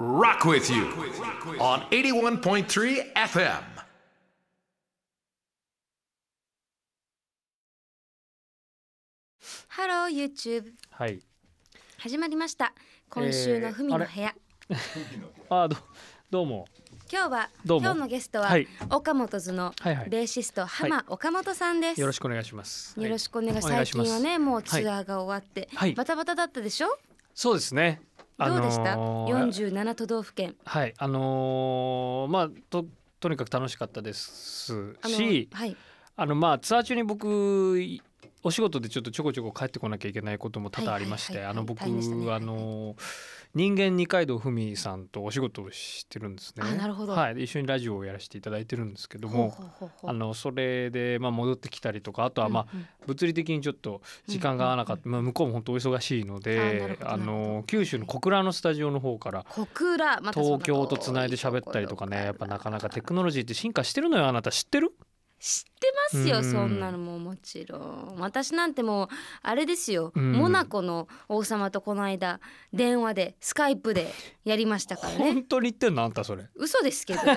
Rock with you on 81.3 FM. Hello, YouTube. はい。始まりました。今週のふみの部屋。あ どどうも。今日はどうも今日のゲストは、はい岡本図のベーシスト浜、岡本さんです。よろしくお願いします。よろしくお願いします。最近はねもうツアーが終わって、はいバタバタだったでしょ。そうですね。どうでした、47都道府県はいあのー、まあととにかく楽しかったですし、あのはい、あのまあツアー中に僕お仕事でちょっとちょこちょこ帰ってこなきゃいけないことも多々ありまして、あの僕、あの人間二階堂ふみさんとお仕事をしてるんですね。はい、一緒にラジオをやらせていただいてるんですけども、あのそれでまあ戻ってきたりとか、あとはまあ物理的にちょっと時間が合わなかった、まあ向こうも本当お忙しいので、あの九州の小倉のスタジオの方から小倉、東京とつないで喋ったりとかね、やっぱなかなかテクノロジーって進化してるのよあなた知ってる？知ってますよ、うん、そんなのももちろん私なんてもうあれですよ、うん、モナコの王様とこの間電話でスカイプでやりましたからね本当に言ってんのあんたそれ嘘ですけどね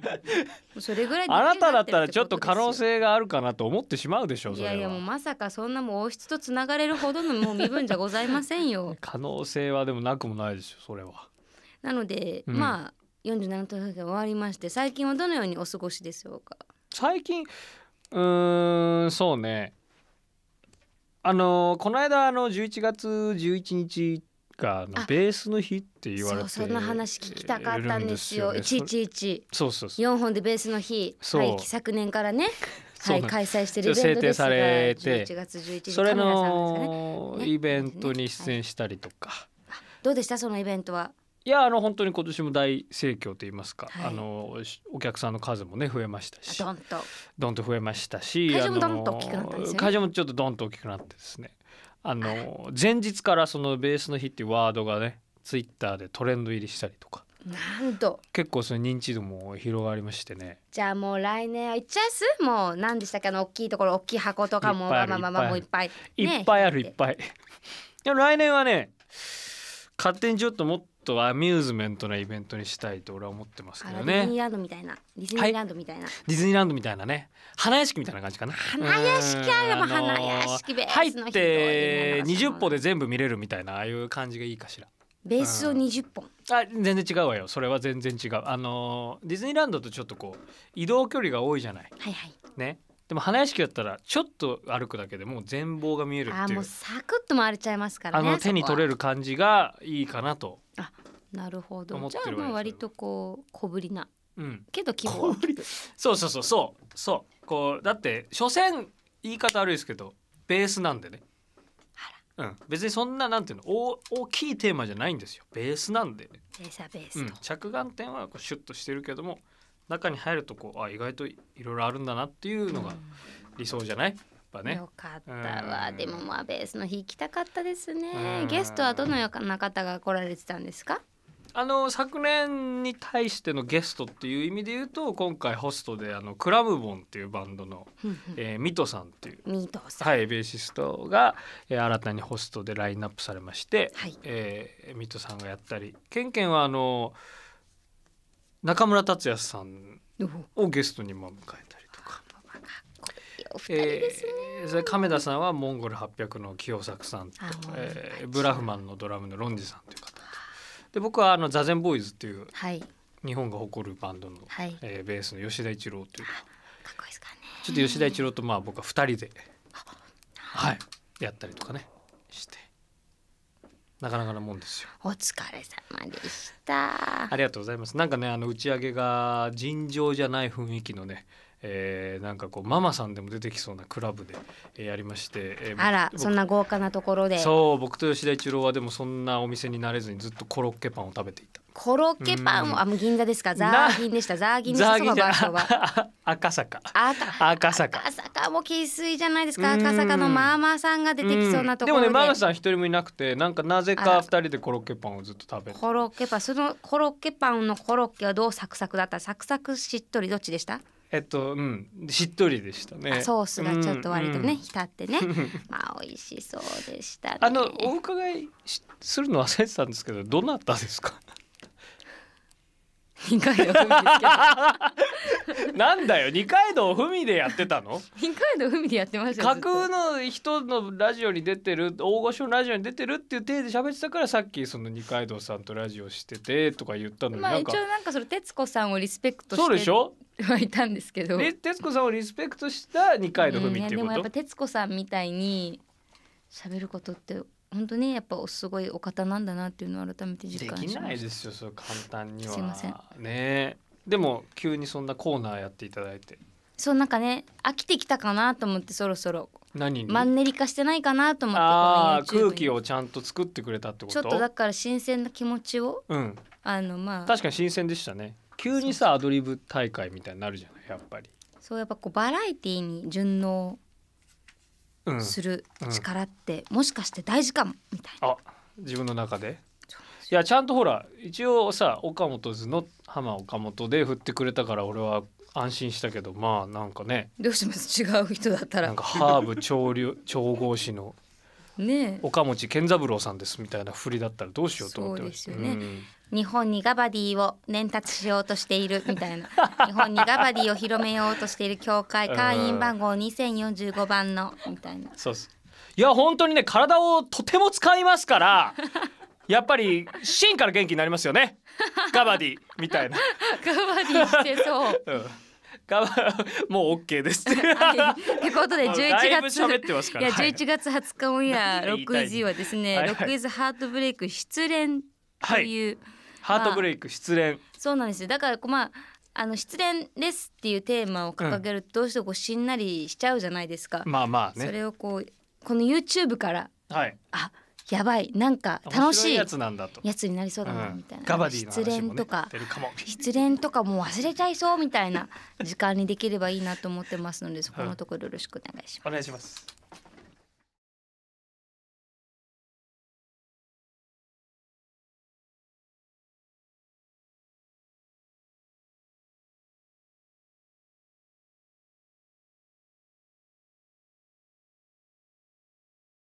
それぐらいあなただったらちょっと可能性があるかなと思ってしまうでしょういやいやもうまさかそんなも王室とつながれるほどのもう身分じゃございませんよ可能性はでもなくもないですよそれはなので、うん、まあ47都道府終わりまして最近はどのようにお過ごしでしょうか最近うーんそうねあのこの間あの11月11日がのベースの日って言われてそんな話聞きたかったんですよ。一一一。そうそうそう。四本でベースの日。はい、昨年からね。はい、開催してるイベントですが、11月11日それの、ね、イベントに出演したりとか。どうでしたそのイベントは？いやあの本当に今年も大盛況といいますか、はい、あのお客さんの数もね増えましたしどんとどんと増えましたし会場もどんと大きくなったんですね、会場もちょっとどんと大きくなってですねあの前日からそのベースの日っていうワードがねツイッターでトレンド入りしたりとかなんと結構その認知度も広がりましてねじゃあもう来年は行っちゃいすもう何でしたっけあの大きいところ大きい箱とかもまあまあまあもういっぱいいっぱいあるいっぱいでも来年はね勝手にちょっともっとアミューズメントなイベントにしたいと俺は思ってますけどね。ディズニーランドみたいな、ディズニーランドみたいな、はい、ディズニーランドみたいなね、花屋敷みたいな感じかな。花屋敷あれば花屋敷ベースの入って二十歩で全部見れるみたいなああいう感じがいいかしら。ベースを20本、うん、あ全然違うわよそれは全然違うあのディズニーランドとちょっとこう移動距離が多いじゃない、はいはいね、でも花屋敷だったらちょっと歩くだけでもう全貌が見えるってあもうサクッと回れちゃいますからあの手に取れる感じがいいかなと。あなるほどじゃあもう割とこう小ぶりなうん、けど規模小ぶりそうそうそうそうそうこうだって所詮言い方悪いですけどベースなんでね。うん、別にそんななんていうの大大きいテーマじゃないんですよベースなんで、ベースはベーうスん着眼点はこうシュッとしてるけども中に入るとこうあ意外といろいろあるんだなっていうのが理想じゃない、ね、よかったわ、でもまあベースの日行きたかったですね、ゲストはどのような方が来られてたんですかあの昨年に対してのゲストっていう意味で言うと今回ホストであのクラムボンっていうバンドの、えー、ミトさんっていうミトさん、はい、ベーシストが、えー、新たにホストでラインナップされまして、はいえー、ミトさんがやったりケンケンはあの中村達也さんをゲストに迎えたりとか。えそれ亀田さんはモンゴル800の清作さんと、えー、ブラフマンのドラムのロンジさんという方とで僕はあのザゼンボーイズっていう、はい、日本が誇るバンドの、はい、えー、ベースの吉田一郎というかっこいいすかねちょっと吉田一郎とまあ僕は2人で、はい、やったりとかねして。なかなかなもんですよお疲れ様でしたありがとうございますなんかねあの打ち上げが尋常じゃない雰囲気のねえー、なんかこうママさんでも出てきそうなクラブで、えー、やりまして、えー、あらそんな豪華なところでそう僕と吉田一郎はでもそんなお店になれずにずっとコロッケパンを食べていたコロッケパンをあもう銀座ですかザーギンでしたザーギンでしたそば場所は 赤坂赤坂赤坂も生粋じゃないですか赤坂のママさんが出てきそうなところででもねママさん一人もいなくてなんかなぜか二人でコロッケパンをずっと食べてコロッケパンそのコロッケパンのコロッケはどうサクサクだったサクサクしっとりどっちでしたえっと、うん、しっとりでしたね。ソースがちょっと割とね、うん、浸ってね、まあ、美味しそうでした、ね、あの、お伺いするの忘れてたんですけど、どなたですか。二階堂ふみですけど なんだよ二階堂ふみでやってたの 二階堂ふみでやってました架空の人のラジオに出てる大御所のラジオに出てるっていう体で喋ってたからさっきその二階堂さんとラジオしててとか言ったのにまあ一応なんかその徹子さんをリスペクトしてそうでしょはいたんですけど徹子さんをリスペクトした二階堂ふみっていうこと、うん、でもやっぱ徹子さんみたいに喋ることって本当にやっぱすごいお方なんだなっていうのを改めて実感しましたできないですよそう簡単にはすいませんねでも急にそんなコーナーやっていただいてそうなんかね飽きてきたかなと思ってそろそろ何マンネリ化してないかなと思ってああ空気をちゃんと作ってくれたってことちょっとだから新鮮な気持ちを、うん、あのまあ確かに新鮮でしたね急にさアドリブ大会みたいになるじゃないやっぱりそうやっぱこうバラエティーに順応する力ってもしかして大事かもみたいな。あ自分の中でいやちゃんとほら一応さ岡本図の浜岡本で振ってくれたから俺は安心したけどまあなんかねどうします違う人だったらなんかハーブ調理 調合師のね岡持健三郎さんですみたいな振りだったらどうしようと思ってましそうですよね、うん日本にガバディを伝達しようとしているみたいな 日本にガバディを広めようとしている教会会員番号2045番のみたいなそうですいや本当にね体をとても使いますから やっぱり芯から元気になりますよねガバディみたいな ガバディしてそう、うんがもう OK ですはい。ってことで11月いや11月20日オンエア6時はですね「ロックイズハートブレイク失恋」という、はいハートブレイク失恋そうなんですよだからまああの失恋ですっていうテーマを掲げるとどうしてもこうしんなりしちゃうじゃないですか、まあまあねそれをこうこの YouTube から、はいあやばいなんか楽しいやつなんだとつになりそうだなみたいな、ガバディの失恋とか失恋とかもう忘れちゃいそうみたいな時間にできればいいなと思ってますのでそこのところよろしくお願いします。お願いします